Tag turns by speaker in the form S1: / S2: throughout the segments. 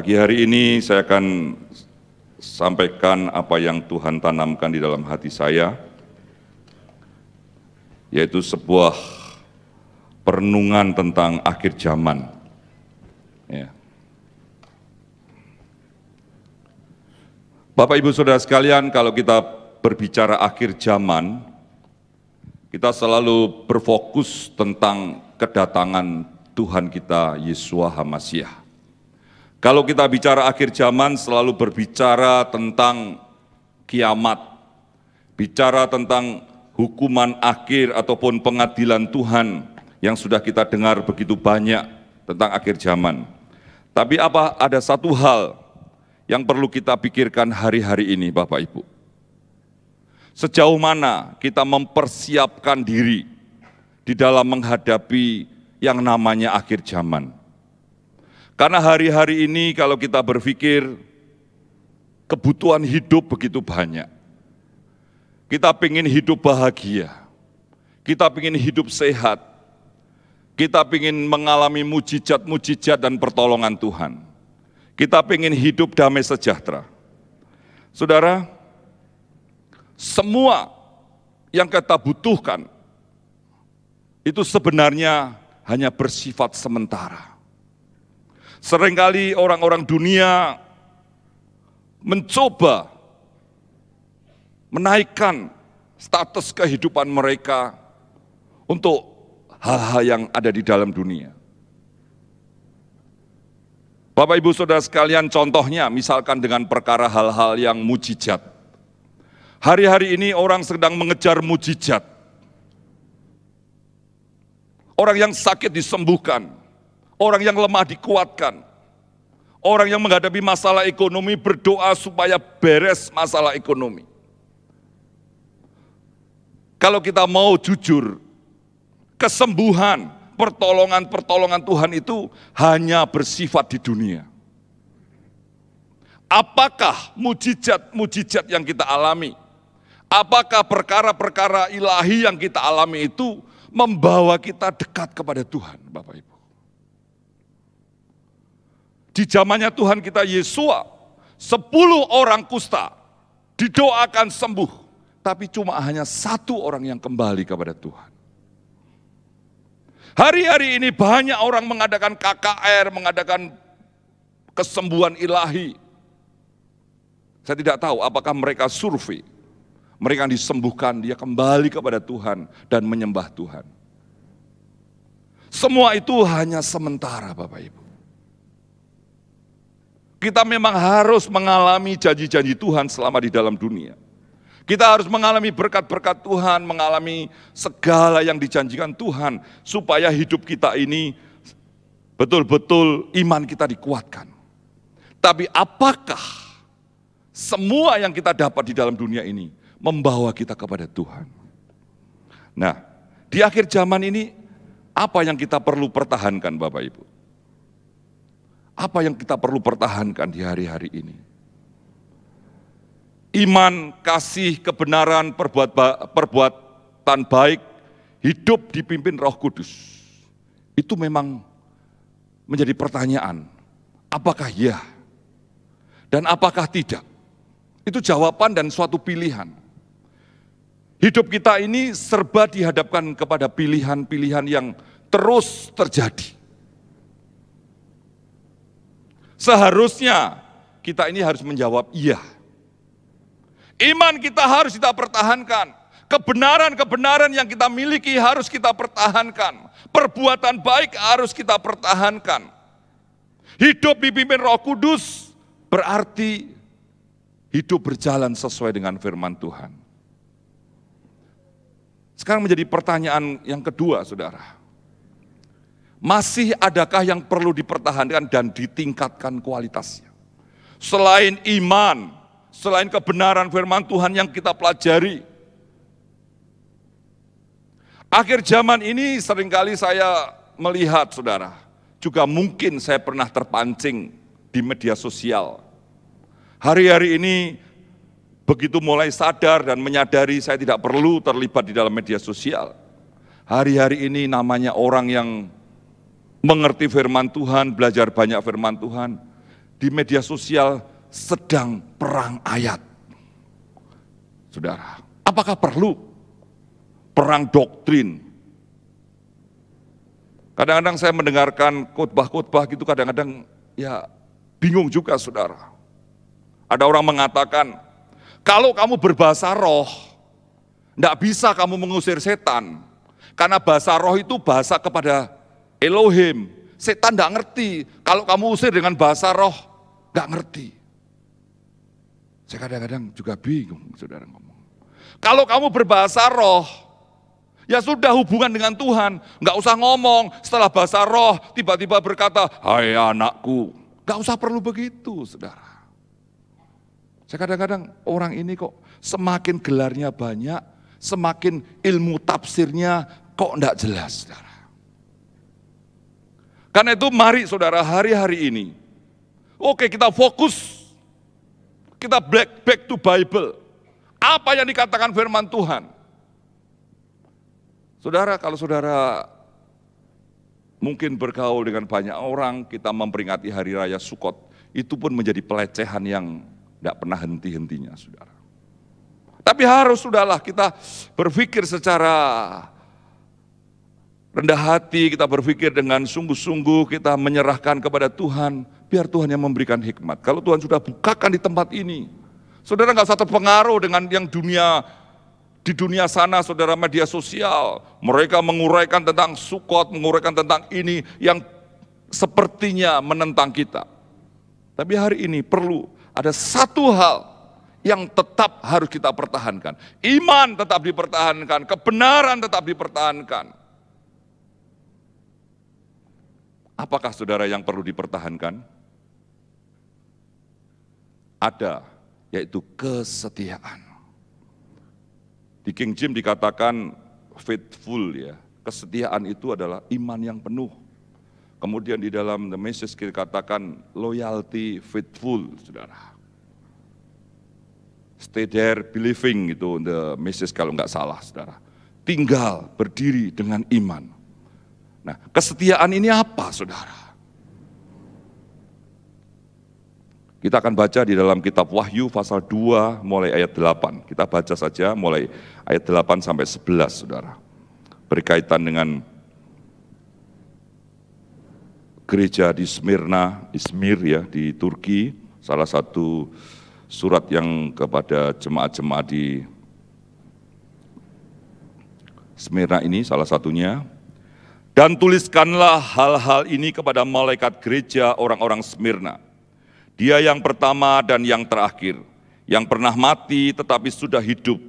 S1: Pagi hari ini saya akan sampaikan apa yang Tuhan tanamkan di dalam hati saya, yaitu sebuah perenungan tentang akhir zaman. Ya. Bapak Ibu Saudara sekalian, kalau kita berbicara akhir zaman, kita selalu berfokus tentang kedatangan Tuhan kita Yesus Hamasyah. Kalau kita bicara akhir zaman selalu berbicara tentang kiamat, bicara tentang hukuman akhir ataupun pengadilan Tuhan yang sudah kita dengar begitu banyak tentang akhir zaman. Tapi apa ada satu hal yang perlu kita pikirkan hari-hari ini Bapak Ibu? Sejauh mana kita mempersiapkan diri di dalam menghadapi yang namanya akhir zaman? Karena hari-hari ini kalau kita berpikir kebutuhan hidup begitu banyak. Kita ingin hidup bahagia, kita ingin hidup sehat, kita ingin mengalami mujizat-mujizat dan pertolongan Tuhan. Kita ingin hidup damai sejahtera. Saudara, semua yang kita butuhkan itu sebenarnya hanya bersifat sementara. Seringkali orang-orang dunia mencoba menaikkan status kehidupan mereka untuk hal-hal yang ada di dalam dunia. Bapak Ibu Saudara sekalian contohnya misalkan dengan perkara hal-hal yang mujizat. Hari-hari ini orang sedang mengejar mujizat. Orang yang sakit disembuhkan. Orang yang lemah dikuatkan. Orang yang menghadapi masalah ekonomi berdoa supaya beres masalah ekonomi. Kalau kita mau jujur, kesembuhan, pertolongan-pertolongan Tuhan itu hanya bersifat di dunia. Apakah mujizat-mujizat yang kita alami? Apakah perkara-perkara ilahi yang kita alami itu membawa kita dekat kepada Tuhan, Bapak Ibu? Di zamannya Tuhan kita Yesua, sepuluh orang kusta didoakan sembuh, tapi cuma hanya satu orang yang kembali kepada Tuhan. Hari-hari ini banyak orang mengadakan KKR, mengadakan kesembuhan ilahi. Saya tidak tahu apakah mereka survei. Mereka yang disembuhkan, dia kembali kepada Tuhan dan menyembah Tuhan. Semua itu hanya sementara Bapak Ibu. Kita memang harus mengalami janji-janji Tuhan selama di dalam dunia. Kita harus mengalami berkat-berkat Tuhan, mengalami segala yang dijanjikan Tuhan, supaya hidup kita ini betul-betul iman kita dikuatkan. Tapi apakah semua yang kita dapat di dalam dunia ini membawa kita kepada Tuhan? Nah, di akhir zaman ini, apa yang kita perlu pertahankan, Bapak Ibu? Apa yang kita perlu pertahankan di hari-hari ini? Iman, kasih, kebenaran, perbuat ba perbuatan baik, hidup dipimpin Roh Kudus. Itu memang menjadi pertanyaan. Apakah ya? Dan apakah tidak? Itu jawaban dan suatu pilihan. Hidup kita ini serba dihadapkan kepada pilihan-pilihan yang terus terjadi. Seharusnya kita ini harus menjawab iya. Iman kita harus kita pertahankan. Kebenaran-kebenaran yang kita miliki harus kita pertahankan. Perbuatan baik harus kita pertahankan. Hidup dipimpin Roh Kudus berarti hidup berjalan sesuai dengan firman Tuhan. Sekarang menjadi pertanyaan yang kedua, saudara. Masih adakah yang perlu dipertahankan dan ditingkatkan kualitasnya? Selain iman, selain kebenaran firman Tuhan yang kita pelajari, akhir zaman ini seringkali saya melihat saudara, juga mungkin saya pernah terpancing di media sosial. Hari-hari ini begitu mulai sadar dan menyadari saya tidak perlu terlibat di dalam media sosial. Hari-hari ini namanya orang yang mengerti firman Tuhan, belajar banyak firman Tuhan. Di media sosial sedang perang ayat. Saudara, apakah perlu perang doktrin? Kadang-kadang saya mendengarkan khotbah-khotbah gitu kadang-kadang ya bingung juga saudara. Ada orang mengatakan, kalau kamu berbahasa roh, tidak bisa kamu mengusir setan. Karena bahasa roh itu bahasa kepada Elohim. Setan tidak ngerti. Kalau kamu usir dengan bahasa roh, nggak ngerti. Saya kadang-kadang juga bingung, saudara ngomong. Kalau kamu berbahasa roh, ya sudah hubungan dengan Tuhan. Nggak usah ngomong setelah bahasa roh, tiba-tiba berkata, hai anakku. Nggak usah perlu begitu, saudara. Saya kadang-kadang orang ini kok semakin gelarnya banyak, semakin ilmu tafsirnya kok enggak jelas, saudara. Karena itu mari saudara hari-hari ini. Oke kita fokus. Kita back, back to Bible. Apa yang dikatakan firman Tuhan. Saudara kalau saudara mungkin bergaul dengan banyak orang, kita memperingati hari raya Sukot. Itu pun menjadi pelecehan yang tidak pernah henti-hentinya saudara. Tapi harus sudahlah kita berpikir secara rendah hati, kita berpikir dengan sungguh-sungguh, kita menyerahkan kepada Tuhan, biar Tuhan yang memberikan hikmat. Kalau Tuhan sudah bukakan di tempat ini, saudara nggak usah terpengaruh dengan yang dunia di dunia sana saudara media sosial mereka menguraikan tentang sukot menguraikan tentang ini yang sepertinya menentang kita tapi hari ini perlu ada satu hal yang tetap harus kita pertahankan iman tetap dipertahankan kebenaran tetap dipertahankan Apakah saudara yang perlu dipertahankan? Ada, yaitu kesetiaan. Di King Jim dikatakan faithful ya. Kesetiaan itu adalah iman yang penuh. Kemudian di dalam The Message katakan loyalty faithful, saudara. Stay there believing itu The Message kalau nggak salah, saudara. Tinggal berdiri dengan iman Nah, kesetiaan ini apa, saudara? Kita akan baca di dalam kitab Wahyu pasal 2 mulai ayat 8. Kita baca saja mulai ayat 8 sampai 11, saudara. Berkaitan dengan gereja di Smyrna, Izmir ya, di Turki, salah satu surat yang kepada jemaat-jemaat di Smyrna ini salah satunya dan tuliskanlah hal-hal ini kepada malaikat gereja orang-orang Smyrna. Dia yang pertama dan yang terakhir, yang pernah mati tetapi sudah hidup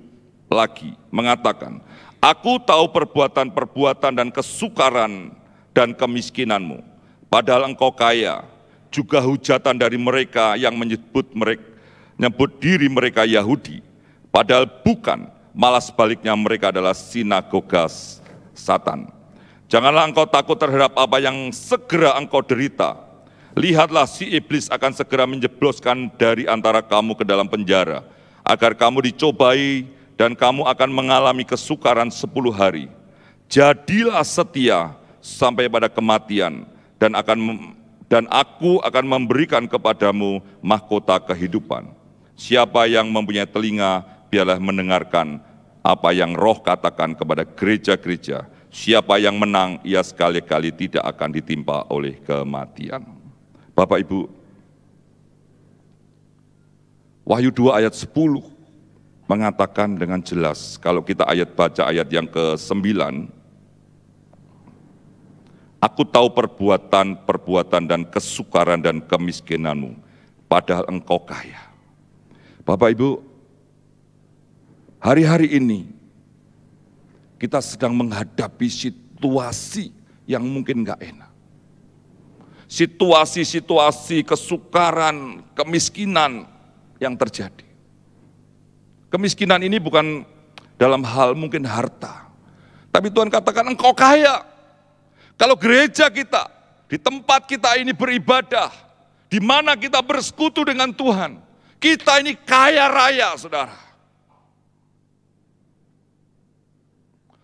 S1: lagi, mengatakan, Aku tahu perbuatan-perbuatan dan kesukaran dan kemiskinanmu, padahal engkau kaya, juga hujatan dari mereka yang menyebut mereka menyebut diri mereka Yahudi, padahal bukan, malah sebaliknya mereka adalah sinagogas Satan. Janganlah engkau takut terhadap apa yang segera engkau derita. Lihatlah si iblis akan segera menjebloskan dari antara kamu ke dalam penjara, agar kamu dicobai dan kamu akan mengalami kesukaran sepuluh hari. Jadilah setia sampai pada kematian dan akan dan aku akan memberikan kepadamu mahkota kehidupan. Siapa yang mempunyai telinga, biarlah mendengarkan apa yang roh katakan kepada gereja-gereja. Siapa yang menang, ia sekali-kali tidak akan ditimpa oleh kematian. Bapak Ibu, Wahyu 2 ayat 10 mengatakan dengan jelas, kalau kita ayat baca ayat yang ke-9, Aku tahu perbuatan-perbuatan dan kesukaran dan kemiskinanmu, padahal engkau kaya. Bapak Ibu, hari-hari ini kita sedang menghadapi situasi yang mungkin nggak enak. Situasi-situasi kesukaran, kemiskinan yang terjadi. Kemiskinan ini bukan dalam hal mungkin harta. Tapi Tuhan katakan engkau kaya. Kalau gereja kita, di tempat kita ini beribadah, di mana kita bersekutu dengan Tuhan, kita ini kaya raya, saudara.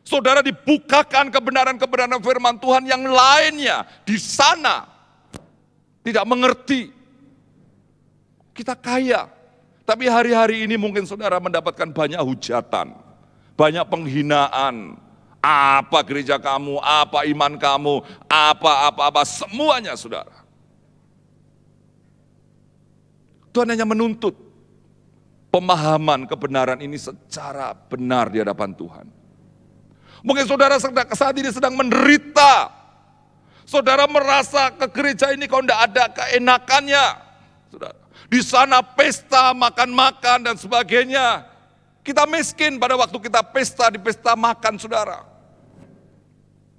S1: Saudara dibukakan kebenaran-kebenaran firman Tuhan yang lainnya di sana. Tidak mengerti. Kita kaya. Tapi hari-hari ini mungkin saudara mendapatkan banyak hujatan. Banyak penghinaan. Apa gereja kamu, apa iman kamu, apa-apa-apa, semuanya saudara. Tuhan hanya menuntut pemahaman kebenaran ini secara benar di hadapan Tuhan. Mungkin saudara sedang saat ini sedang menderita. Saudara merasa ke gereja ini kau tidak ada keenakannya. Saudara. Di sana pesta, makan-makan dan sebagainya. Kita miskin pada waktu kita pesta, di pesta makan saudara.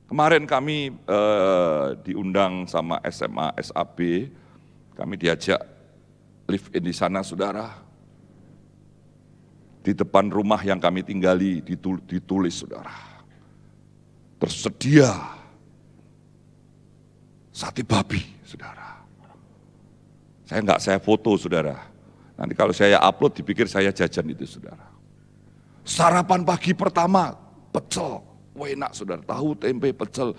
S1: Kemarin kami eh, diundang sama SMA, SAB. Kami diajak live in di sana saudara di depan rumah yang kami tinggali ditulis saudara tersedia sate babi, saudara. Saya nggak saya foto, saudara. Nanti kalau saya upload dipikir saya jajan itu, saudara. Sarapan pagi pertama, pecel. Wah enak, saudara. Tahu, tempe, pecel,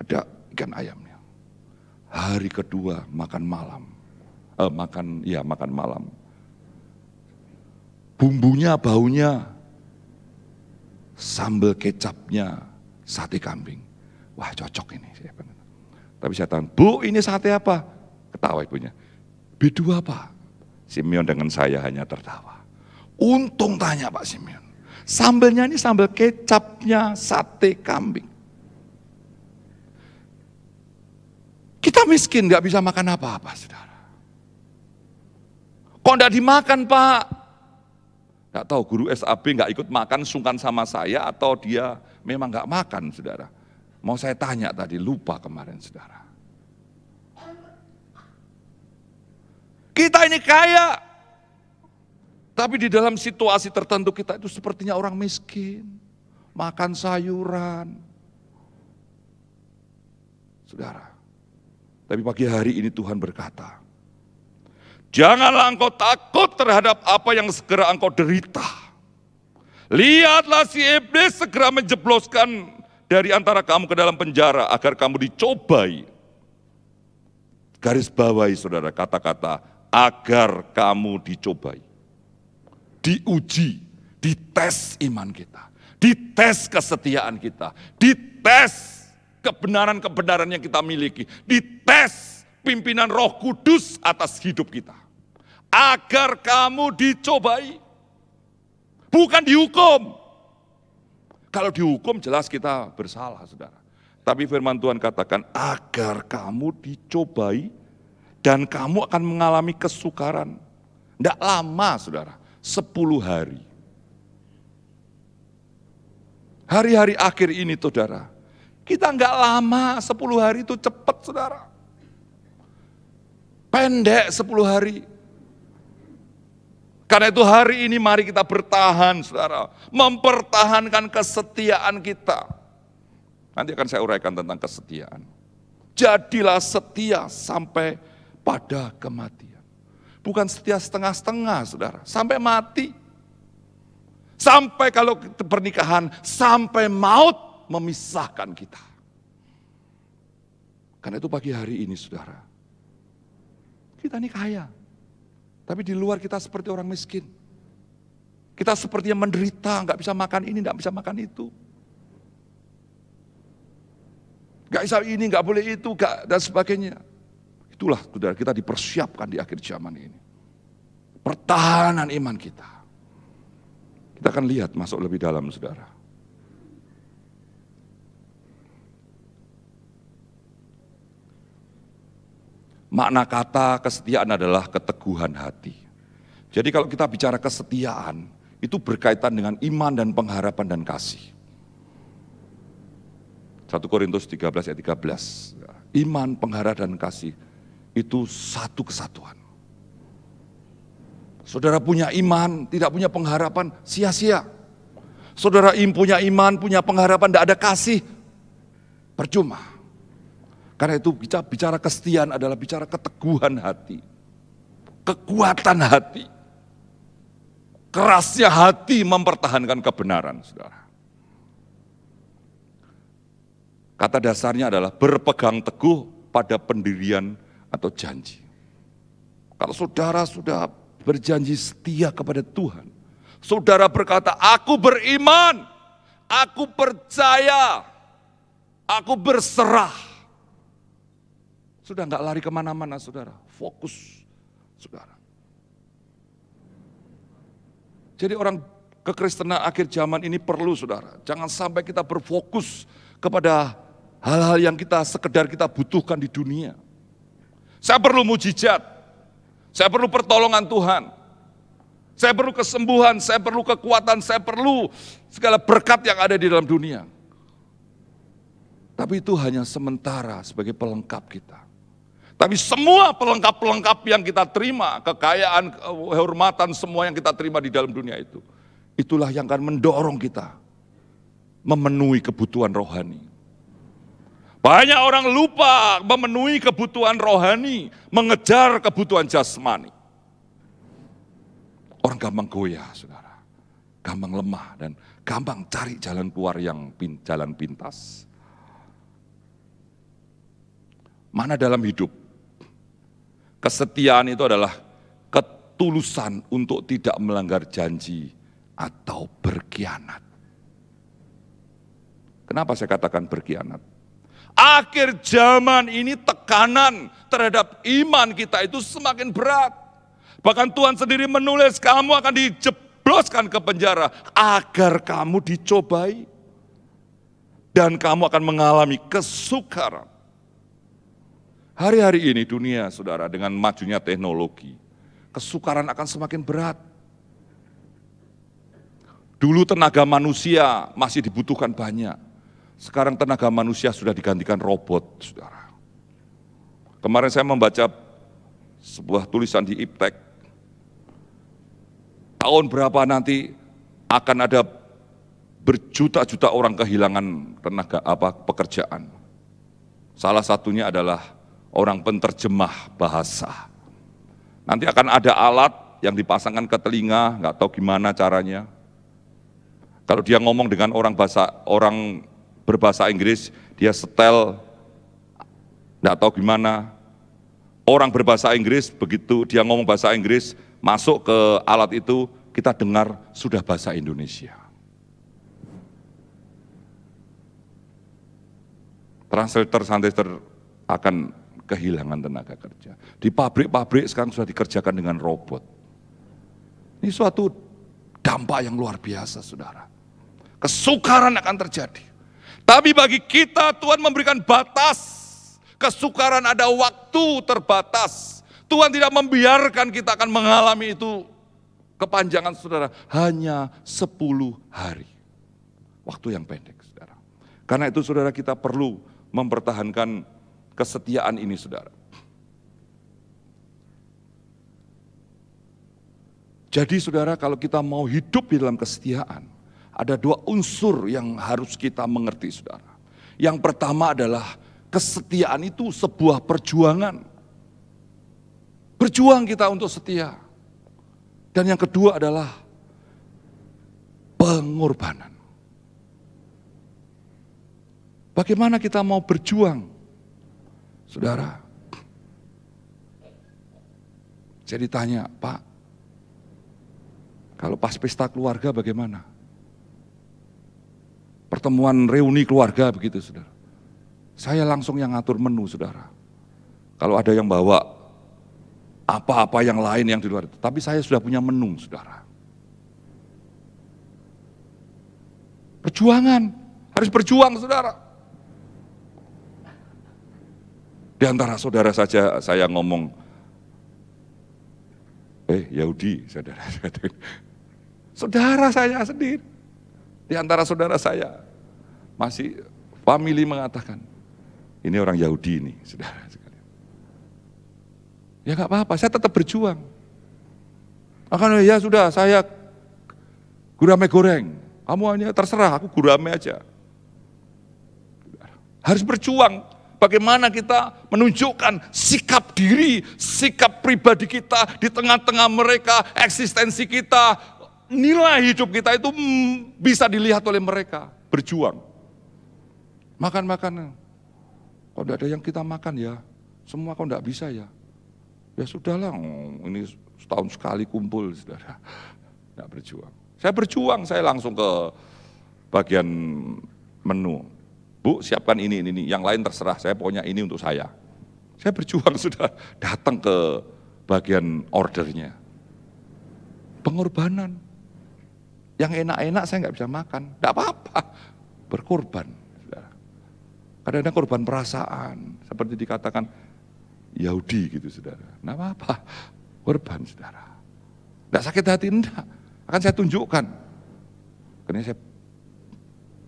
S1: ada ikan ayamnya. Hari kedua makan malam. Eh, makan, ya makan malam. Bumbunya, baunya, sambal kecapnya, sate kambing. Wah cocok ini. Tapi saya tahu, bu ini sate apa? Ketawa ibunya. B2 pak. Simeon dengan saya hanya tertawa. Untung tanya Pak Simeon. Sambelnya ini sambel kecapnya sate kambing. Kita miskin nggak bisa makan apa-apa saudara. Kok nggak dimakan pak? Nggak tahu guru SAB nggak ikut makan sungkan sama saya atau dia memang nggak makan, saudara. Mau saya tanya tadi, lupa kemarin, saudara. Kita ini kaya, tapi di dalam situasi tertentu kita itu sepertinya orang miskin, makan sayuran. Saudara, tapi pagi hari ini Tuhan berkata, Janganlah engkau takut terhadap apa yang segera engkau derita. Lihatlah si iblis segera menjebloskan dari antara kamu ke dalam penjara agar kamu dicobai. Garis bawahi saudara kata-kata agar kamu dicobai. Diuji, dites iman kita, dites kesetiaan kita, dites kebenaran-kebenaran yang kita miliki, dites pimpinan Roh Kudus atas hidup kita. Agar kamu dicobai bukan dihukum. Kalau dihukum jelas kita bersalah, saudara. Tapi firman Tuhan katakan, agar kamu dicobai dan kamu akan mengalami kesukaran. Tidak lama, saudara, 10 hari. Hari-hari akhir ini, saudara, kita nggak lama, 10 hari itu cepat, saudara. Pendek 10 hari, karena itu hari ini mari kita bertahan saudara. Mempertahankan kesetiaan kita. Nanti akan saya uraikan tentang kesetiaan. Jadilah setia sampai pada kematian. Bukan setia setengah-setengah saudara. Sampai mati. Sampai kalau pernikahan, sampai maut memisahkan kita. Karena itu pagi hari ini saudara. Kita ini kaya tapi di luar kita seperti orang miskin. Kita sepertinya menderita, nggak bisa makan ini, nggak bisa makan itu. Nggak bisa ini, nggak boleh itu, nggak, dan sebagainya. Itulah saudara kita dipersiapkan di akhir zaman ini. Pertahanan iman kita. Kita akan lihat masuk lebih dalam saudara. Makna kata kesetiaan adalah keteguhan hati. Jadi kalau kita bicara kesetiaan, itu berkaitan dengan iman dan pengharapan dan kasih. 1 Korintus 13 ayat 13. Iman, pengharapan dan kasih itu satu kesatuan. Saudara punya iman, tidak punya pengharapan, sia-sia. Saudara im punya iman, punya pengharapan, tidak ada kasih, percuma. Karena itu bicara, bicara kesetiaan adalah bicara keteguhan hati. Kekuatan hati. Kerasnya hati mempertahankan kebenaran, saudara. Kata dasarnya adalah berpegang teguh pada pendirian atau janji. Kalau saudara sudah berjanji setia kepada Tuhan, saudara berkata, "Aku beriman, aku percaya, aku berserah." Sudah nggak lari kemana-mana saudara, fokus saudara. Jadi orang kekristenan akhir zaman ini perlu saudara. Jangan sampai kita berfokus kepada hal-hal yang kita sekedar kita butuhkan di dunia. Saya perlu mujizat. Saya perlu pertolongan Tuhan. Saya perlu kesembuhan, saya perlu kekuatan, saya perlu segala berkat yang ada di dalam dunia. Tapi itu hanya sementara sebagai pelengkap kita. Tapi semua pelengkap-pelengkap yang kita terima, kekayaan, kehormatan, semua yang kita terima di dalam dunia itu, itulah yang akan mendorong kita memenuhi kebutuhan rohani. Banyak orang lupa memenuhi kebutuhan rohani, mengejar kebutuhan jasmani. Orang gampang goyah, saudara. Gampang lemah dan gampang cari jalan keluar yang pin, jalan pintas. Mana dalam hidup Kesetiaan itu adalah ketulusan untuk tidak melanggar janji atau berkhianat. Kenapa saya katakan berkhianat? Akhir zaman ini tekanan terhadap iman kita itu semakin berat. Bahkan Tuhan sendiri menulis kamu akan dijebloskan ke penjara agar kamu dicobai. Dan kamu akan mengalami kesukaran. Hari-hari ini dunia, saudara, dengan majunya teknologi, kesukaran akan semakin berat. Dulu tenaga manusia masih dibutuhkan banyak. Sekarang tenaga manusia sudah digantikan robot, saudara. Kemarin saya membaca sebuah tulisan di Iptek. Tahun berapa nanti akan ada berjuta-juta orang kehilangan tenaga apa pekerjaan. Salah satunya adalah orang penterjemah bahasa. Nanti akan ada alat yang dipasangkan ke telinga, nggak tahu gimana caranya. Kalau dia ngomong dengan orang bahasa orang berbahasa Inggris, dia setel, nggak tahu gimana. Orang berbahasa Inggris begitu dia ngomong bahasa Inggris masuk ke alat itu kita dengar sudah bahasa Indonesia. Translator, translator akan kehilangan tenaga kerja. Di pabrik-pabrik sekarang sudah dikerjakan dengan robot. Ini suatu dampak yang luar biasa, saudara. Kesukaran akan terjadi. Tapi bagi kita Tuhan memberikan batas. Kesukaran ada waktu terbatas. Tuhan tidak membiarkan kita akan mengalami itu kepanjangan saudara hanya 10 hari. Waktu yang pendek saudara. Karena itu saudara kita perlu mempertahankan kesetiaan ini saudara. Jadi saudara kalau kita mau hidup di dalam kesetiaan, ada dua unsur yang harus kita mengerti saudara. Yang pertama adalah kesetiaan itu sebuah perjuangan. Berjuang kita untuk setia. Dan yang kedua adalah pengorbanan. Bagaimana kita mau berjuang Saudara, saya ditanya, Pak, kalau pas pesta keluarga bagaimana? Pertemuan reuni keluarga begitu, saudara. Saya langsung yang ngatur menu, saudara. Kalau ada yang bawa apa-apa yang lain yang di luar itu. Tapi saya sudah punya menu, saudara. Perjuangan, harus berjuang, saudara. Di antara saudara saja saya ngomong, eh Yahudi, saudara saya. Saudara saya sendiri. Di antara saudara saya masih family mengatakan, ini orang Yahudi ini, saudara sekalian. Ya nggak apa-apa, saya tetap berjuang. Akan ya sudah, saya gurame goreng. Kamu hanya terserah, aku gurame aja. Harus berjuang, Bagaimana kita menunjukkan sikap diri, sikap pribadi kita di tengah-tengah mereka, eksistensi kita, nilai hidup kita itu bisa dilihat oleh mereka. Berjuang. Makan-makan. Kalau tidak ada yang kita makan ya, semua kau tidak bisa ya. Ya sudahlah, mm, ini setahun sekali kumpul, saudara. Tidak berjuang. Saya berjuang, saya langsung ke bagian menu. Bu, siapkan ini, ini, ini. Yang lain terserah, saya pokoknya ini untuk saya. Saya berjuang sudah datang ke bagian ordernya. Pengorbanan. Yang enak-enak saya nggak bisa makan. Tidak apa-apa. Berkorban. Kadang-kadang korban perasaan. Seperti dikatakan Yahudi gitu saudara. Nggak apa-apa. Korban saudara. Tidak sakit hati, enggak. Akan saya tunjukkan. Karena saya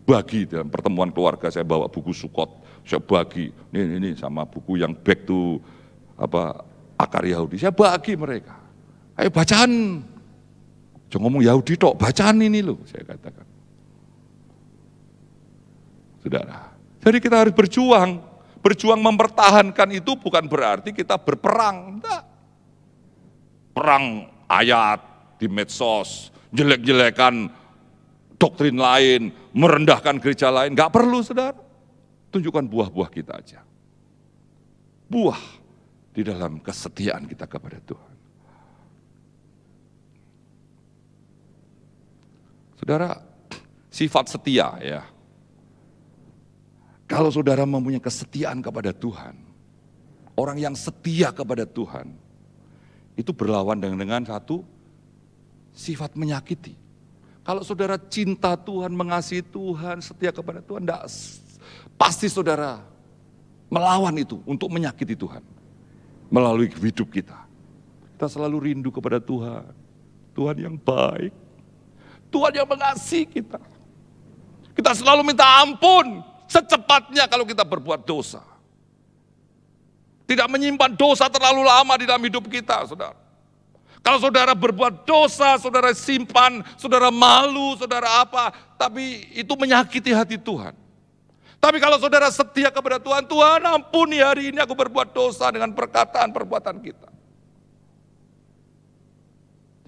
S1: bagi dalam pertemuan keluarga saya bawa buku Sukot, saya bagi. Ini ini sama buku yang back to apa akar Yahudi. Saya bagi mereka. Ayo bacaan. Jangan ngomong Yahudi tok, bacaan ini loh saya katakan. Saudara. Jadi kita harus berjuang. Berjuang mempertahankan itu bukan berarti kita berperang. Enggak. Perang ayat di medsos, jelek-jelekan doktrin lain, merendahkan gereja lain. Gak perlu saudara. Tunjukkan buah-buah kita aja. Buah di dalam kesetiaan kita kepada Tuhan. Saudara, sifat setia ya. Kalau saudara mempunyai kesetiaan kepada Tuhan, orang yang setia kepada Tuhan, itu berlawan dengan, dengan satu sifat menyakiti. Kalau saudara cinta Tuhan, mengasihi Tuhan, setia kepada Tuhan, enggak, pasti saudara melawan itu untuk menyakiti Tuhan. Melalui hidup kita. Kita selalu rindu kepada Tuhan. Tuhan yang baik. Tuhan yang mengasihi kita. Kita selalu minta ampun secepatnya kalau kita berbuat dosa. Tidak menyimpan dosa terlalu lama di dalam hidup kita, saudara. Kalau saudara berbuat dosa, saudara simpan, saudara malu, saudara apa, tapi itu menyakiti hati Tuhan. Tapi kalau saudara setia kepada Tuhan, Tuhan ampuni hari ini aku berbuat dosa dengan perkataan perbuatan kita.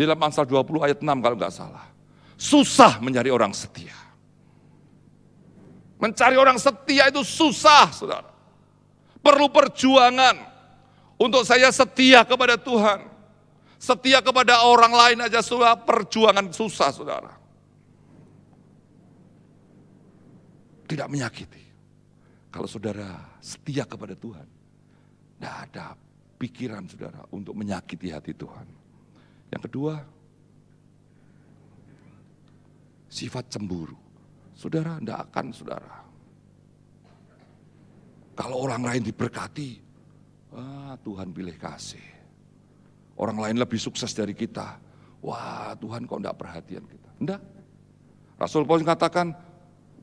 S1: Di dalam Amsal 20 ayat 6 kalau nggak salah. Susah mencari orang setia. Mencari orang setia itu susah, saudara. Perlu perjuangan untuk saya setia kepada Tuhan. Setia kepada orang lain aja sudah perjuangan susah saudara. Tidak menyakiti. Kalau saudara setia kepada Tuhan, tidak ada pikiran saudara untuk menyakiti hati Tuhan. Yang kedua, sifat cemburu. Saudara tidak akan saudara. Kalau orang lain diberkati, ah, Tuhan pilih kasih. Orang lain lebih sukses dari kita. Wah Tuhan kok enggak perhatian kita. Enggak. Rasul Paulus mengatakan,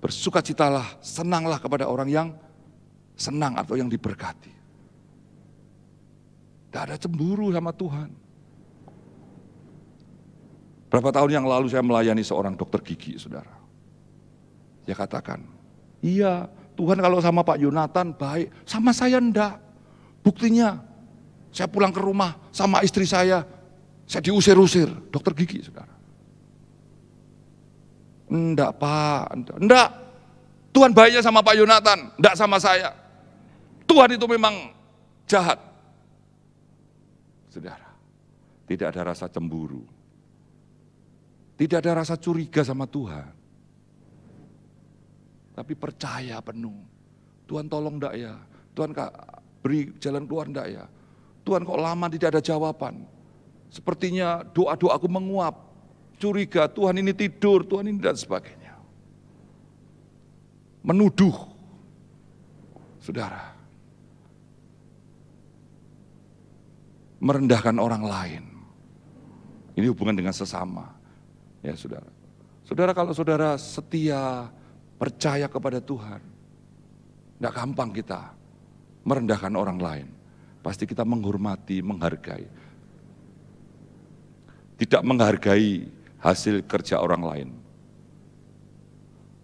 S1: bersukacitalah, senanglah kepada orang yang senang atau yang diberkati. Tidak ada cemburu sama Tuhan. Berapa tahun yang lalu saya melayani seorang dokter gigi, saudara. Dia katakan, iya Tuhan kalau sama Pak Yonatan baik, sama saya enggak. Buktinya saya pulang ke rumah sama istri saya, saya diusir-usir, dokter gigi saudara. Enggak pak, enggak. Tuhan baiknya sama Pak Yonatan, enggak sama saya. Tuhan itu memang jahat. Saudara, tidak ada rasa cemburu. Tidak ada rasa curiga sama Tuhan. Tapi percaya penuh. Tuhan tolong enggak ya? Tuhan kak, beri jalan keluar enggak ya? Tuhan kok lama tidak ada jawaban. Sepertinya doa-doaku menguap, curiga, Tuhan ini tidur, Tuhan ini dan sebagainya. Menuduh. Saudara. Merendahkan orang lain. Ini hubungan dengan sesama. Ya saudara. Saudara kalau saudara setia, percaya kepada Tuhan. Tidak gampang kita merendahkan orang lain pasti kita menghormati, menghargai. Tidak menghargai hasil kerja orang lain.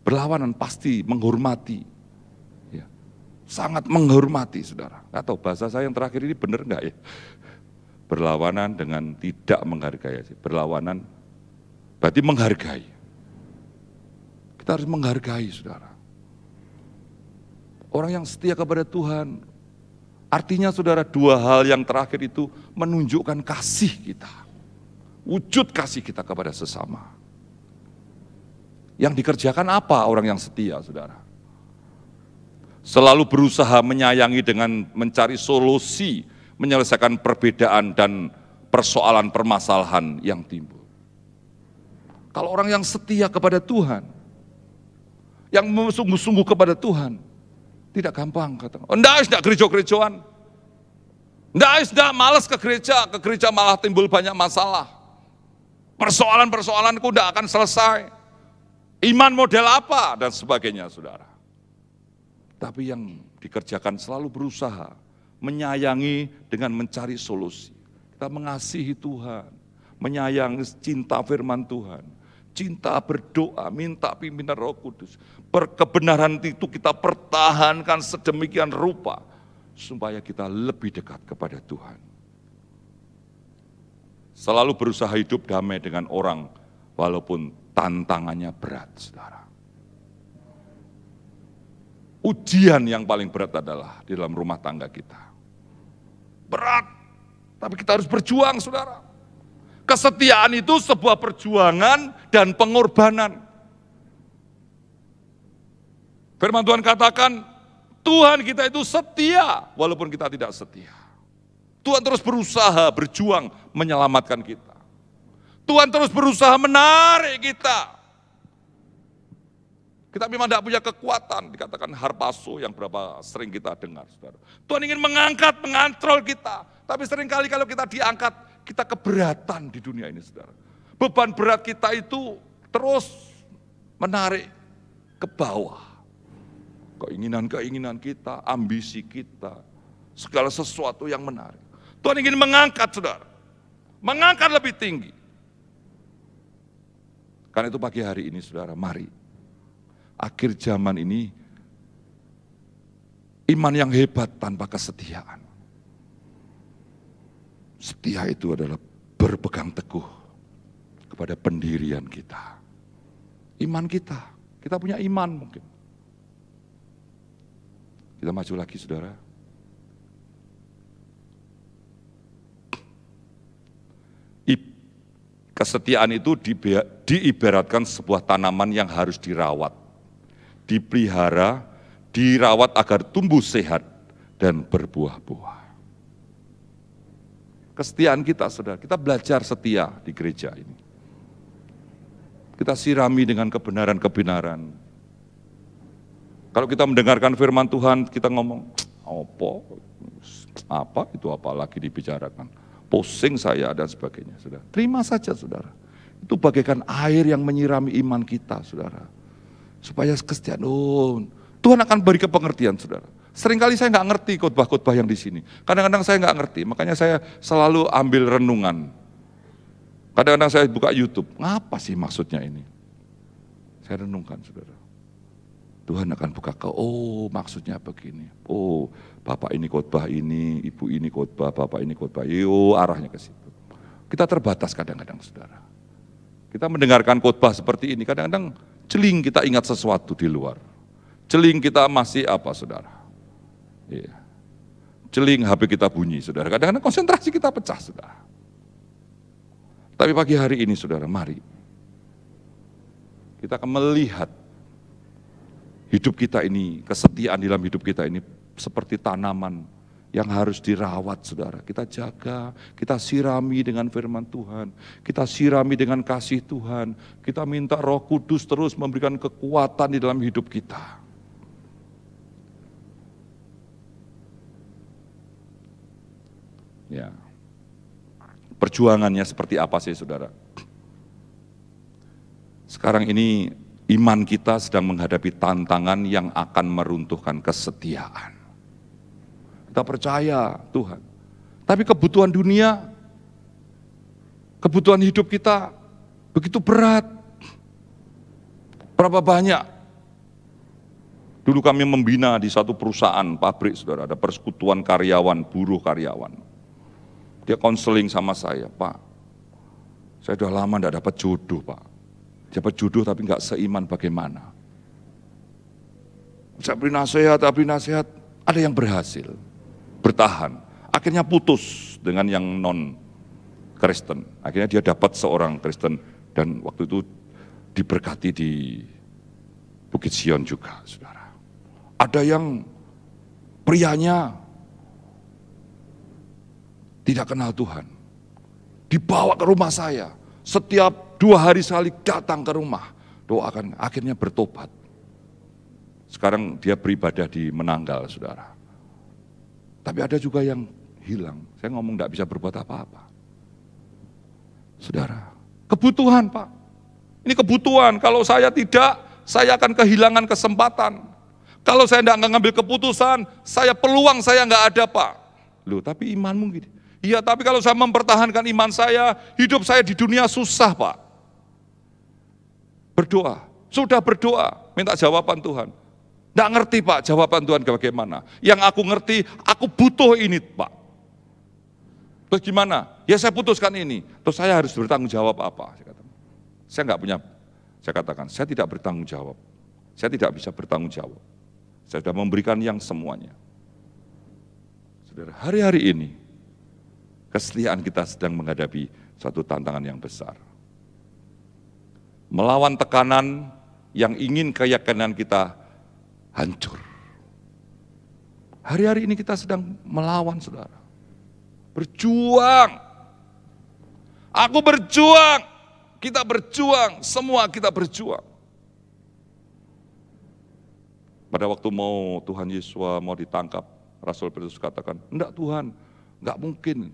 S1: Berlawanan pasti menghormati. Ya. Sangat menghormati, saudara. atau tahu bahasa saya yang terakhir ini benar nggak ya? Berlawanan dengan tidak menghargai. Berlawanan berarti menghargai. Kita harus menghargai, saudara. Orang yang setia kepada Tuhan, Artinya saudara dua hal yang terakhir itu menunjukkan kasih kita. Wujud kasih kita kepada sesama. Yang dikerjakan apa orang yang setia saudara? Selalu berusaha menyayangi dengan mencari solusi, menyelesaikan perbedaan dan persoalan permasalahan yang timbul. Kalau orang yang setia kepada Tuhan, yang sungguh-sungguh kepada Tuhan, tidak gampang kata. Enggak, oh, enggak gerejo-gerejoan. Enggak, enggak males ke gereja, ke gereja malah timbul banyak masalah. Persoalan-persoalanku enggak akan selesai. Iman model apa dan sebagainya, Saudara. Tapi yang dikerjakan selalu berusaha menyayangi dengan mencari solusi. Kita mengasihi Tuhan, menyayangi cinta firman Tuhan, cinta berdoa, minta pimpinan Roh Kudus, kebenaran itu kita pertahankan sedemikian rupa supaya kita lebih dekat kepada Tuhan. Selalu berusaha hidup damai dengan orang walaupun tantangannya berat, Saudara. Ujian yang paling berat adalah di dalam rumah tangga kita. Berat, tapi kita harus berjuang, Saudara. Kesetiaan itu sebuah perjuangan dan pengorbanan. Firman Tuhan katakan, Tuhan kita itu setia walaupun kita tidak setia. Tuhan terus berusaha berjuang menyelamatkan kita. Tuhan terus berusaha menarik kita. Kita memang tidak punya kekuatan, dikatakan harpaso yang berapa sering kita dengar. Saudara. Tuhan ingin mengangkat, mengontrol kita. Tapi seringkali kalau kita diangkat, kita keberatan di dunia ini, saudara. Beban berat kita itu terus menarik ke bawah keinginan-keinginan kita, ambisi kita, segala sesuatu yang menarik. Tuhan ingin mengangkat saudara, mengangkat lebih tinggi. Karena itu pagi hari ini saudara, mari. Akhir zaman ini, iman yang hebat tanpa kesetiaan. Setia itu adalah berpegang teguh kepada pendirian kita. Iman kita, kita punya iman mungkin. Kita maju lagi saudara. Kesetiaan itu diibaratkan sebuah tanaman yang harus dirawat, dipelihara, dirawat agar tumbuh sehat dan berbuah-buah. Kesetiaan kita, saudara, kita belajar setia di gereja ini. Kita sirami dengan kebenaran-kebenaran, kalau kita mendengarkan firman Tuhan, kita ngomong, opo, apa itu apalagi dibicarakan. Pusing saya dan sebagainya, saudara. Terima saja, saudara. Itu bagaikan air yang menyirami iman kita, saudara. Supaya kesetiaan, oh, Tuhan akan beri kepengertian, saudara. Seringkali saya nggak ngerti khotbah-khotbah yang di sini. Kadang-kadang saya nggak ngerti, makanya saya selalu ambil renungan. Kadang-kadang saya buka YouTube, ngapa sih maksudnya ini? Saya renungkan, saudara. Tuhan akan buka ke, oh maksudnya begini. Oh, Bapak ini khotbah ini, Ibu ini khotbah, Bapak ini khotbah. Yo, arahnya ke situ. Kita terbatas kadang-kadang Saudara. Kita mendengarkan khotbah seperti ini kadang-kadang celing kita ingat sesuatu di luar. Celing kita masih apa Saudara? Iya. Celing HP kita bunyi Saudara. Kadang-kadang konsentrasi kita pecah Saudara. Tapi pagi hari ini Saudara, mari kita akan melihat hidup kita ini, kesetiaan dalam hidup kita ini seperti tanaman yang harus dirawat saudara. Kita jaga, kita sirami dengan firman Tuhan, kita sirami dengan kasih Tuhan, kita minta roh kudus terus memberikan kekuatan di dalam hidup kita. Ya. Perjuangannya seperti apa sih saudara? Sekarang ini Iman kita sedang menghadapi tantangan yang akan meruntuhkan kesetiaan. Kita percaya Tuhan. Tapi kebutuhan dunia, kebutuhan hidup kita begitu berat. Berapa banyak? Dulu kami membina di satu perusahaan pabrik, saudara, ada persekutuan karyawan, buruh karyawan. Dia konseling sama saya, Pak, saya sudah lama tidak dapat jodoh, Pak. Dapat jodoh tapi nggak seiman bagaimana. Saya beri nasihat, saya beri nasihat, ada yang berhasil, bertahan. Akhirnya putus dengan yang non Kristen. Akhirnya dia dapat seorang Kristen dan waktu itu diberkati di Bukit Sion juga, saudara. Ada yang prianya tidak kenal Tuhan. Dibawa ke rumah saya. Setiap dua hari sekali datang ke rumah, doakan, akhirnya bertobat. Sekarang dia beribadah di Menanggal, saudara. Tapi ada juga yang hilang. Saya ngomong tidak bisa berbuat apa-apa. Saudara, kebutuhan Pak. Ini kebutuhan, kalau saya tidak, saya akan kehilangan kesempatan. Kalau saya tidak ngambil keputusan, saya peluang saya nggak ada Pak. Loh, tapi imanmu mungkin. Iya, tapi kalau saya mempertahankan iman saya, hidup saya di dunia susah Pak. Berdoa. Sudah berdoa, minta jawaban Tuhan. Tidak ngerti Pak jawaban Tuhan bagaimana. Yang aku ngerti, aku butuh ini Pak. Terus gimana? Ya saya putuskan ini. Terus saya harus bertanggung jawab apa? Saya nggak punya. Saya katakan, saya tidak bertanggung jawab. Saya tidak bisa bertanggung jawab. Saya sudah memberikan yang semuanya. Saudara, hari-hari ini kesetiaan kita sedang menghadapi satu tantangan yang besar melawan tekanan yang ingin keyakinan kita hancur. Hari-hari ini kita sedang melawan saudara. Berjuang. Aku berjuang. Kita berjuang. Semua kita berjuang. Pada waktu mau Tuhan Yesus mau ditangkap, Rasul Petrus katakan, enggak Tuhan, enggak mungkin.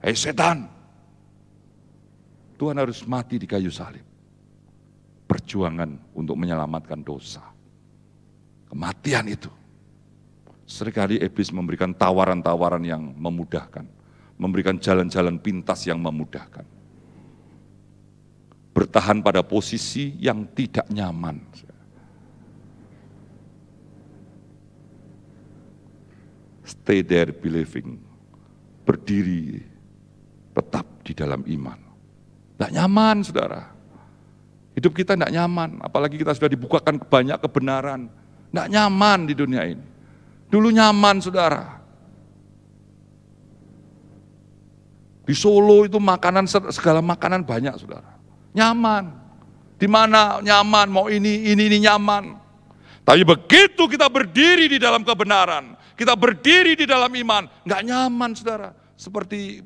S1: Hei setan, Tuhan harus mati di kayu salib perjuangan untuk menyelamatkan dosa. Kematian itu. Seringkali iblis memberikan tawaran-tawaran yang memudahkan. Memberikan jalan-jalan pintas yang memudahkan. Bertahan pada posisi yang tidak nyaman. Stay there believing. Berdiri tetap di dalam iman. Tidak nyaman, saudara. Hidup kita tidak nyaman, apalagi kita sudah dibukakan banyak kebenaran. Tidak nyaman di dunia ini. Dulu nyaman saudara. Di Solo itu makanan segala makanan banyak saudara. Nyaman. Di mana nyaman, mau ini, ini, ini nyaman. Tapi begitu kita berdiri di dalam kebenaran, kita berdiri di dalam iman, nggak nyaman saudara. Seperti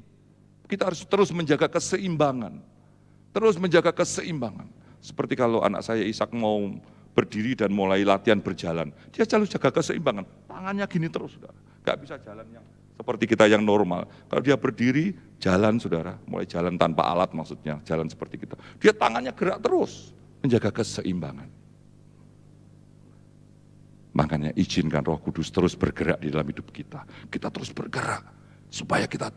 S1: kita harus terus menjaga keseimbangan. Terus menjaga keseimbangan. Seperti kalau anak saya Isak mau berdiri dan mulai latihan berjalan, dia selalu jaga keseimbangan. Tangannya gini terus, saudara. Gak bisa jalan yang seperti kita yang normal. Kalau dia berdiri, jalan saudara, mulai jalan tanpa alat maksudnya, jalan seperti kita. Dia tangannya gerak terus, menjaga keseimbangan. Makanya izinkan roh kudus terus bergerak di dalam hidup kita. Kita terus bergerak, supaya kita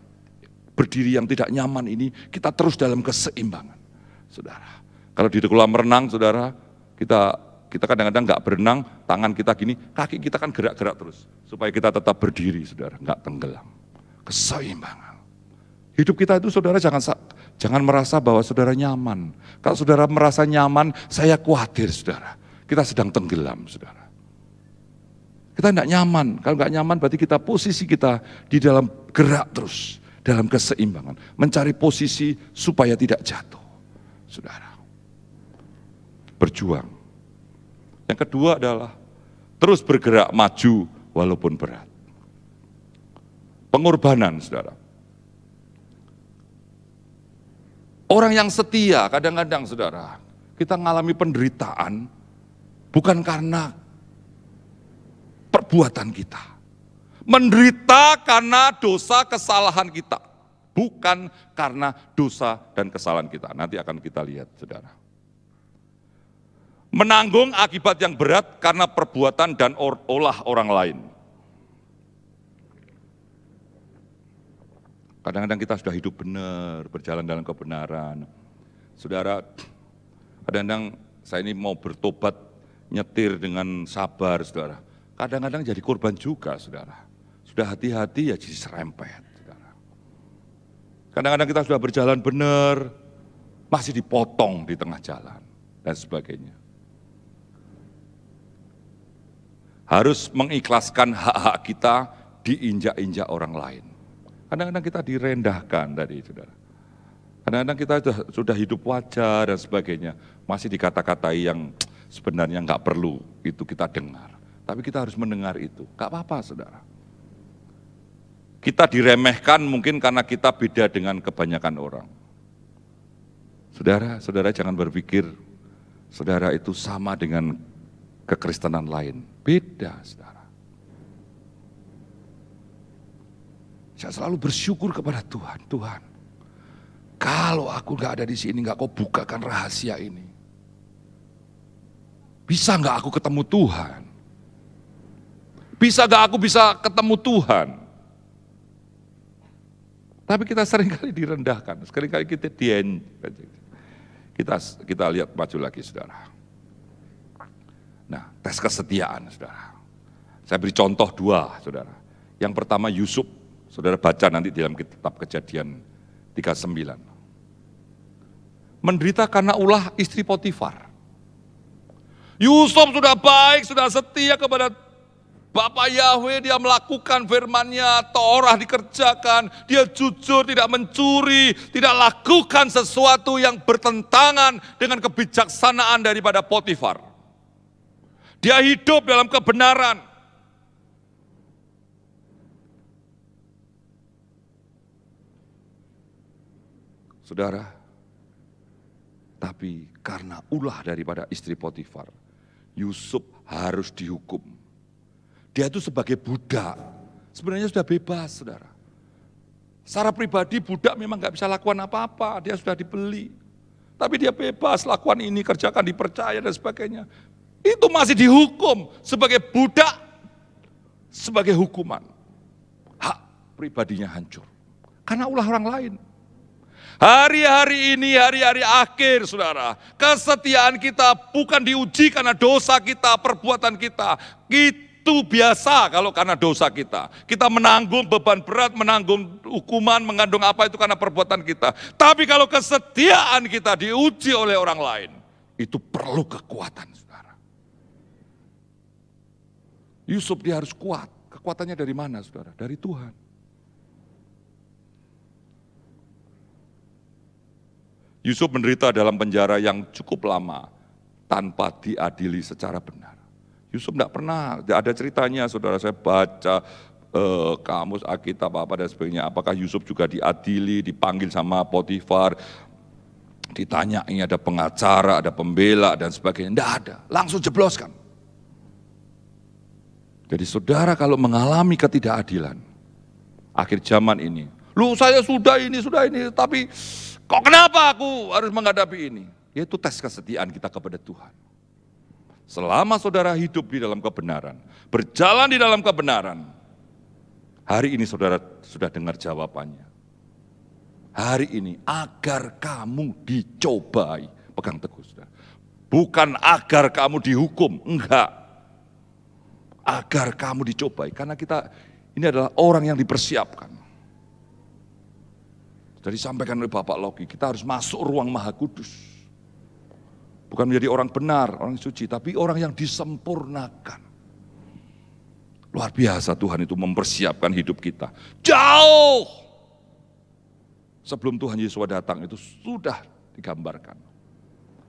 S1: berdiri yang tidak nyaman ini, kita terus dalam keseimbangan. Saudara, kalau di kolam renang, saudara, kita kita kadang-kadang nggak berenang, tangan kita gini, kaki kita kan gerak-gerak terus. Supaya kita tetap berdiri, saudara, nggak tenggelam. Keseimbangan. Hidup kita itu, saudara, jangan jangan merasa bahwa saudara nyaman. Kalau saudara merasa nyaman, saya khawatir, saudara. Kita sedang tenggelam, saudara. Kita tidak nyaman. Kalau nggak nyaman, berarti kita posisi kita di dalam gerak terus, dalam keseimbangan, mencari posisi supaya tidak jatuh, saudara berjuang. Yang kedua adalah terus bergerak maju walaupun berat. Pengorbanan, saudara. Orang yang setia kadang-kadang, saudara, kita mengalami penderitaan bukan karena perbuatan kita. Menderita karena dosa kesalahan kita. Bukan karena dosa dan kesalahan kita. Nanti akan kita lihat, saudara menanggung akibat yang berat karena perbuatan dan olah orang lain. Kadang-kadang kita sudah hidup benar, berjalan dalam kebenaran. Saudara, kadang-kadang saya ini mau bertobat nyetir dengan sabar, saudara. Kadang-kadang jadi korban juga, saudara. Sudah hati-hati ya jadi serempet, saudara. Kadang-kadang kita sudah berjalan benar, masih dipotong di tengah jalan, dan sebagainya. harus mengikhlaskan hak-hak kita diinjak-injak orang lain. Kadang-kadang kita direndahkan tadi, saudara. Kadang-kadang kita sudah, sudah hidup wajar dan sebagainya, masih dikata-katai yang sebenarnya nggak perlu itu kita dengar. Tapi kita harus mendengar itu, nggak apa-apa, saudara. Kita diremehkan mungkin karena kita beda dengan kebanyakan orang. Saudara, saudara jangan berpikir saudara itu sama dengan kekristenan lain. Beda, saudara. Saya selalu bersyukur kepada Tuhan. Tuhan, kalau aku nggak ada di sini, nggak kau bukakan rahasia ini. Bisa nggak aku ketemu Tuhan? Bisa nggak aku bisa ketemu Tuhan? Tapi kita seringkali direndahkan, seringkali kita dien. Kita, kita lihat maju lagi saudara. Nah, tes kesetiaan, saudara. Saya beri contoh dua, saudara. Yang pertama Yusuf, saudara baca nanti dalam kitab kejadian 39. Menderita karena ulah istri Potifar. Yusuf sudah baik, sudah setia kepada Bapak Yahweh, dia melakukan firmannya, Torah dikerjakan, dia jujur, tidak mencuri, tidak lakukan sesuatu yang bertentangan dengan kebijaksanaan daripada Potifar. Dia hidup dalam kebenaran. Saudara, tapi karena ulah daripada istri Potifar, Yusuf harus dihukum. Dia itu sebagai budak, sebenarnya sudah bebas, saudara. Secara pribadi budak memang nggak bisa lakukan apa-apa, dia sudah dibeli. Tapi dia bebas, lakukan ini, kerjakan, dipercaya dan sebagainya. Itu masih dihukum sebagai budak, sebagai hukuman. Hak pribadinya hancur. Karena ulah orang lain. Hari-hari ini, hari-hari akhir, saudara. Kesetiaan kita bukan diuji karena dosa kita, perbuatan kita. Itu biasa kalau karena dosa kita. Kita menanggung beban berat, menanggung hukuman, mengandung apa itu karena perbuatan kita. Tapi kalau kesetiaan kita diuji oleh orang lain, itu perlu kekuatan. Yusuf dia harus kuat. Kekuatannya dari mana saudara? Dari Tuhan. Yusuf menderita dalam penjara yang cukup lama tanpa diadili secara benar. Yusuf tidak pernah, ada ceritanya saudara, saya baca eh, kamus, Alkitab, apa dan sebagainya. Apakah Yusuf juga diadili, dipanggil sama Potifar, ditanya ini ada pengacara, ada pembela dan sebagainya. Tidak ada, langsung jebloskan. Jadi saudara kalau mengalami ketidakadilan, akhir zaman ini, lu saya sudah ini, sudah ini, tapi kok kenapa aku harus menghadapi ini? Yaitu tes kesetiaan kita kepada Tuhan. Selama saudara hidup di dalam kebenaran, berjalan di dalam kebenaran, hari ini saudara sudah dengar jawabannya. Hari ini agar kamu dicobai, pegang teguh saudara. Bukan agar kamu dihukum, enggak agar kamu dicobai. Karena kita ini adalah orang yang dipersiapkan. Jadi sampaikan oleh Bapak Loki, kita harus masuk ruang maha kudus. Bukan menjadi orang benar, orang suci, tapi orang yang disempurnakan. Luar biasa Tuhan itu mempersiapkan hidup kita. Jauh! Sebelum Tuhan Yesus datang itu sudah digambarkan.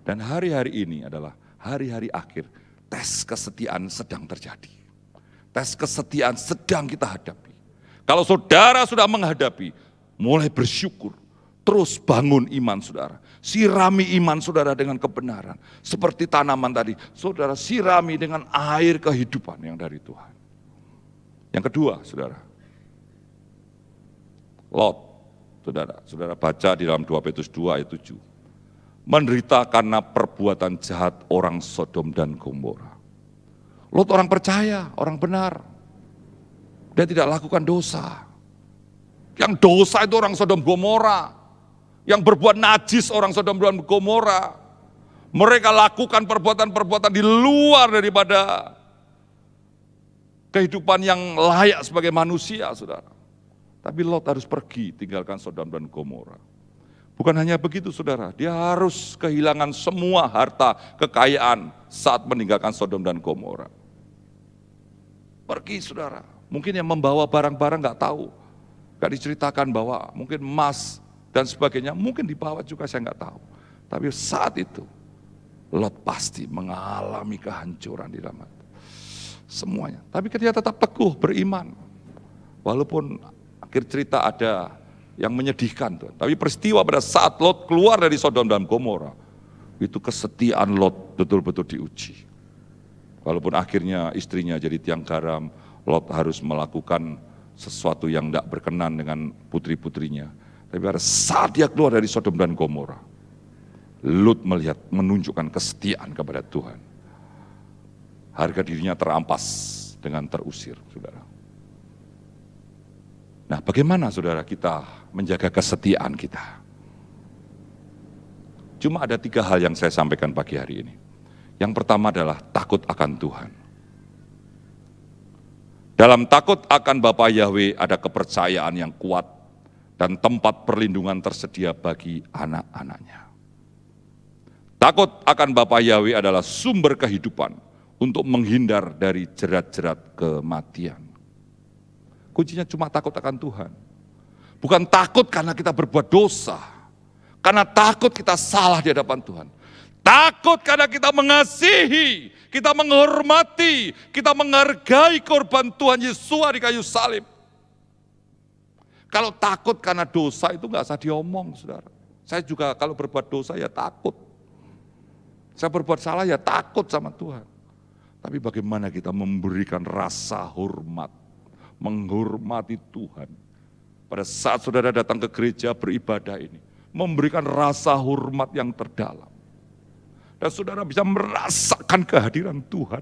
S1: Dan hari-hari ini adalah hari-hari akhir tes kesetiaan sedang terjadi. Tes kesetiaan sedang kita hadapi. Kalau saudara sudah menghadapi, mulai bersyukur. Terus bangun iman saudara. Sirami iman saudara dengan kebenaran. Seperti tanaman tadi, saudara sirami dengan air kehidupan yang dari Tuhan. Yang kedua, saudara. Lot, saudara, saudara baca di dalam 2 Petrus 2 ayat 7. Menderita karena perbuatan jahat orang Sodom dan Gomora. Lot orang percaya, orang benar. Dia tidak lakukan dosa. Yang dosa itu orang Sodom Gomora. Yang berbuat najis orang Sodom dan Gomora. Mereka lakukan perbuatan-perbuatan di luar daripada kehidupan yang layak sebagai manusia, saudara. Tapi Lot harus pergi tinggalkan Sodom dan Gomora. Bukan hanya begitu saudara, dia harus kehilangan semua harta kekayaan saat meninggalkan Sodom dan Gomora. Pergi saudara. Mungkin yang membawa barang-barang nggak tahu. Nggak diceritakan bahwa mungkin emas dan sebagainya. Mungkin dibawa juga saya nggak tahu. Tapi saat itu Lot pasti mengalami kehancuran di dalam hati. Semuanya. Tapi ketika tetap teguh beriman. Walaupun akhir cerita ada yang menyedihkan Tuhan. Tapi peristiwa pada saat Lot keluar dari Sodom dan Gomora, itu kesetiaan Lot betul-betul diuji. Walaupun akhirnya istrinya jadi tiang garam, Lot harus melakukan sesuatu yang tidak berkenan dengan putri-putrinya. Tapi pada saat dia keluar dari Sodom dan Gomora, Lot melihat menunjukkan kesetiaan kepada Tuhan. Harga dirinya terampas dengan terusir, saudara. Nah, bagaimana saudara kita menjaga kesetiaan kita? Cuma ada tiga hal yang saya sampaikan pagi hari ini. Yang pertama adalah takut akan Tuhan. Dalam takut akan Bapa Yahweh ada kepercayaan yang kuat dan tempat perlindungan tersedia bagi anak-anaknya. Takut akan Bapa Yahweh adalah sumber kehidupan untuk menghindar dari jerat-jerat kematian. Kuncinya cuma takut akan Tuhan. Bukan takut karena kita berbuat dosa, karena takut kita salah di hadapan Tuhan Takut karena kita mengasihi, kita menghormati, kita menghargai korban Tuhan Yesus di kayu salib. Kalau takut karena dosa itu nggak usah diomong, saudara. Saya juga kalau berbuat dosa ya takut. Saya berbuat salah ya takut sama Tuhan. Tapi bagaimana kita memberikan rasa hormat, menghormati Tuhan. Pada saat saudara datang ke gereja beribadah ini, memberikan rasa hormat yang terdalam dan saudara bisa merasakan kehadiran Tuhan.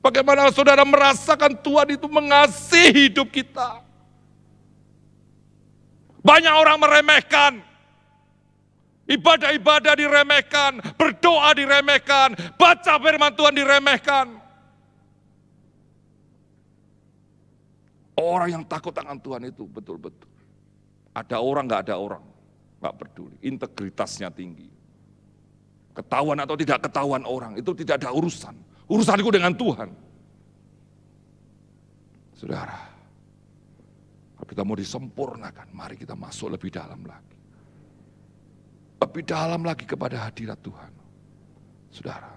S1: Bagaimana saudara merasakan Tuhan itu mengasihi hidup kita. Banyak orang meremehkan. Ibadah-ibadah diremehkan, berdoa diremehkan, baca firman Tuhan diremehkan. Orang yang takut tangan Tuhan itu betul-betul. Ada orang, nggak ada orang. Nggak peduli, integritasnya tinggi. Ketahuan atau tidak ketahuan orang, itu tidak ada urusan. Urusanku dengan Tuhan. Saudara, kalau kita mau disempurnakan, mari kita masuk lebih dalam lagi. Lebih dalam lagi kepada hadirat Tuhan. Saudara,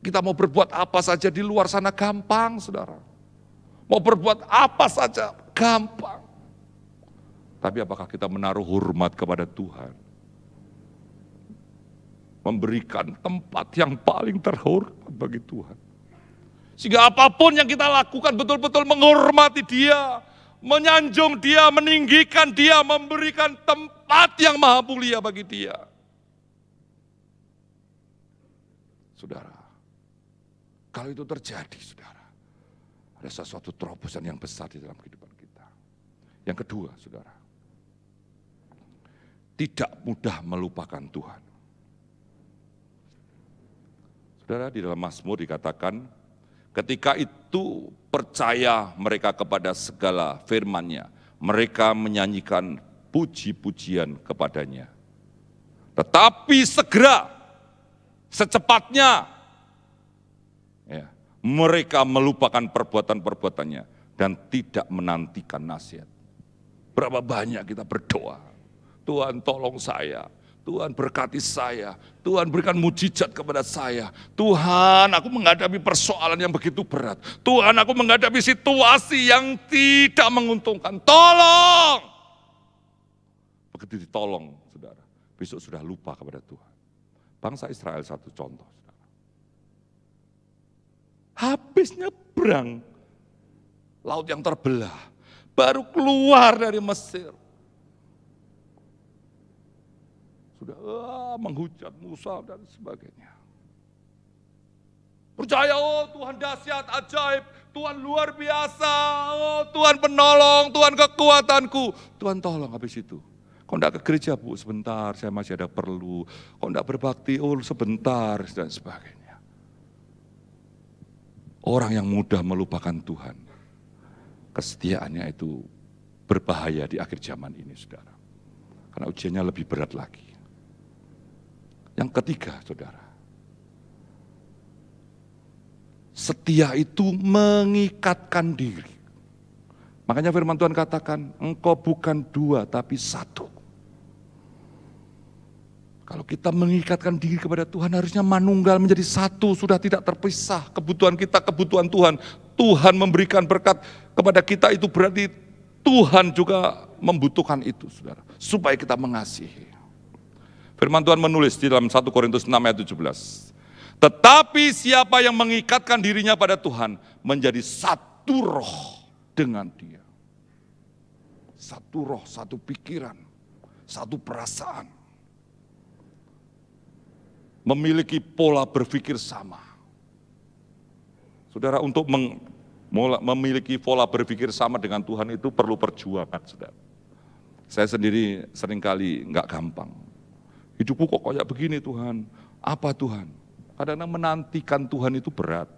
S1: kita mau berbuat apa saja di luar sana gampang, saudara. Mau berbuat apa saja gampang. Tapi apakah kita menaruh hormat kepada Tuhan? memberikan tempat yang paling terhormat bagi Tuhan. Sehingga apapun yang kita lakukan betul-betul menghormati dia, menyanjung dia, meninggikan dia, memberikan tempat yang maha mulia bagi dia. Saudara, kalau itu terjadi, saudara, ada sesuatu terobosan yang besar di dalam kehidupan kita. Yang kedua, saudara, tidak mudah melupakan Tuhan. Saudara, di dalam Mazmur dikatakan, ketika itu percaya mereka kepada segala Firman-Nya, Mereka menyanyikan puji-pujian kepadanya. Tetapi segera, secepatnya, ya, mereka melupakan perbuatan-perbuatannya dan tidak menantikan nasihat. Berapa banyak kita berdoa, Tuhan tolong saya, Tuhan berkati saya. Tuhan berikan mujizat kepada saya. Tuhan, aku menghadapi persoalan yang begitu berat. Tuhan, aku menghadapi situasi yang tidak menguntungkan. Tolong! Begitu ditolong, saudara. Besok sudah lupa kepada Tuhan. Bangsa Israel satu contoh, saudara. Habis nyebrang. Laut yang terbelah. Baru keluar dari Mesir. sudah uh, menghujat Musa dan sebagainya. Percaya, oh Tuhan dahsyat, ajaib, Tuhan luar biasa, oh Tuhan penolong, Tuhan kekuatanku. Tuhan tolong habis itu. Kau tidak ke gereja bu, sebentar, saya masih ada perlu. Kau tidak berbakti, oh sebentar, dan sebagainya. Orang yang mudah melupakan Tuhan, kesetiaannya itu berbahaya di akhir zaman ini saudara. Karena ujiannya lebih berat lagi. Yang ketiga, saudara, setia itu mengikatkan diri. Makanya firman Tuhan katakan, engkau bukan dua tapi satu. Kalau kita mengikatkan diri kepada Tuhan harusnya manunggal menjadi satu, sudah tidak terpisah kebutuhan kita, kebutuhan Tuhan. Tuhan memberikan berkat kepada kita itu berarti Tuhan juga membutuhkan itu, saudara. Supaya kita mengasihi. Firman Tuhan menulis di dalam 1 Korintus 6 ayat 17. Tetapi siapa yang mengikatkan dirinya pada Tuhan menjadi satu roh dengan dia. Satu roh, satu pikiran, satu perasaan. Memiliki pola berpikir sama. Saudara untuk memiliki pola berpikir sama dengan Tuhan itu perlu perjuangan. Saudara. Saya sendiri seringkali nggak gampang Hidupku kok kayak begini Tuhan. Apa Tuhan? kadang menantikan Tuhan itu berat.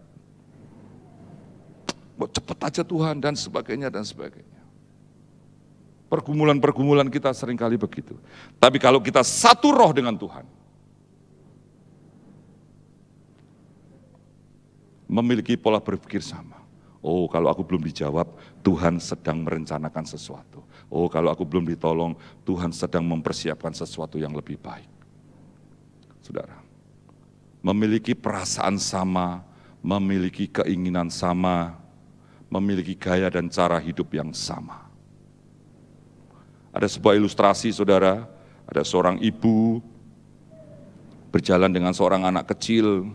S1: Cepat aja Tuhan dan sebagainya dan sebagainya. Pergumulan-pergumulan kita seringkali begitu. Tapi kalau kita satu roh dengan Tuhan, memiliki pola berpikir sama. Oh, kalau aku belum dijawab, Tuhan sedang merencanakan sesuatu. Oh, kalau aku belum ditolong, Tuhan sedang mempersiapkan sesuatu yang lebih baik. Saudara, memiliki perasaan sama, memiliki keinginan sama, memiliki gaya dan cara hidup yang sama. Ada sebuah ilustrasi, saudara, ada seorang ibu berjalan dengan seorang anak kecil.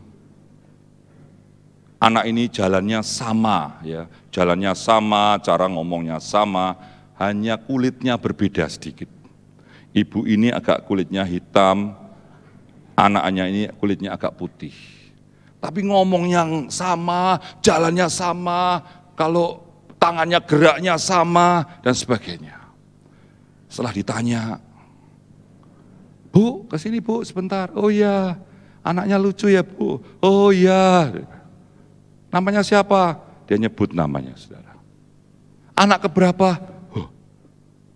S1: Anak ini jalannya sama, ya, jalannya sama, cara ngomongnya sama, hanya kulitnya berbeda sedikit. Ibu ini agak kulitnya hitam, anaknya ini kulitnya agak putih. Tapi ngomong yang sama, jalannya sama, kalau tangannya geraknya sama, dan sebagainya. Setelah ditanya, Bu, kesini Bu sebentar. Oh iya, anaknya lucu ya Bu. Oh iya. Namanya siapa? Dia nyebut namanya, saudara. Anak keberapa?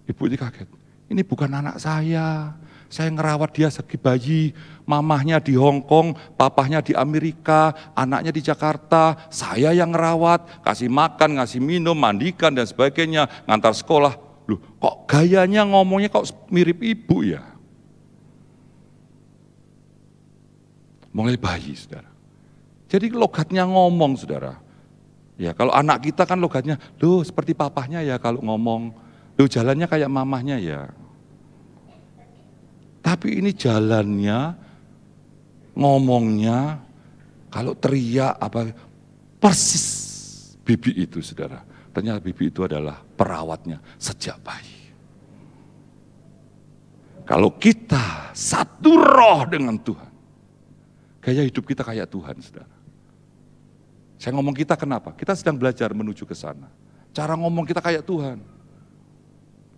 S1: Ibu itu kaget. Ini bukan anak saya. Saya ngerawat dia segi bayi, mamahnya di Hong Kong, papahnya di Amerika, anaknya di Jakarta, saya yang ngerawat, kasih makan, ngasih minum, mandikan dan sebagainya, ngantar sekolah. Loh, kok gayanya ngomongnya kok mirip ibu ya? Mulai bayi, saudara. Jadi logatnya ngomong, saudara. Ya, kalau anak kita kan logatnya, loh seperti papahnya ya kalau ngomong. Lu jalannya kayak mamahnya ya. Tapi ini jalannya, ngomongnya, kalau teriak apa, persis bibi itu saudara. Ternyata bibi itu adalah perawatnya sejak bayi. Kalau kita satu roh dengan Tuhan, gaya hidup kita kayak Tuhan saudara. Saya ngomong kita kenapa? Kita sedang belajar menuju ke sana. Cara ngomong kita kayak Tuhan.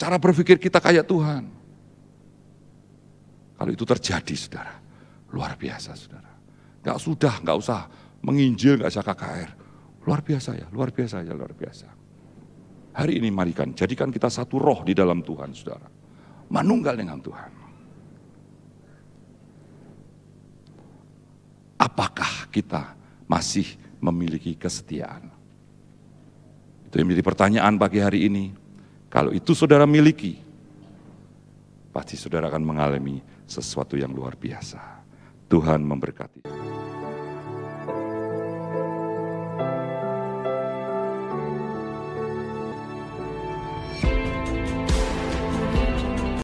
S1: Cara berpikir kita kayak Tuhan. Kalau itu terjadi, saudara, luar biasa, saudara. Gak sudah, gak usah menginjil, gak usah KKR. Luar biasa ya, luar biasa ya, luar biasa. Hari ini marikan, jadikan kita satu roh di dalam Tuhan, saudara. Manunggal dengan Tuhan. Apakah kita masih memiliki kesetiaan? Itu yang menjadi pertanyaan pagi hari ini. Kalau itu saudara miliki, pasti saudara akan mengalami sesuatu yang luar biasa. Tuhan memberkati.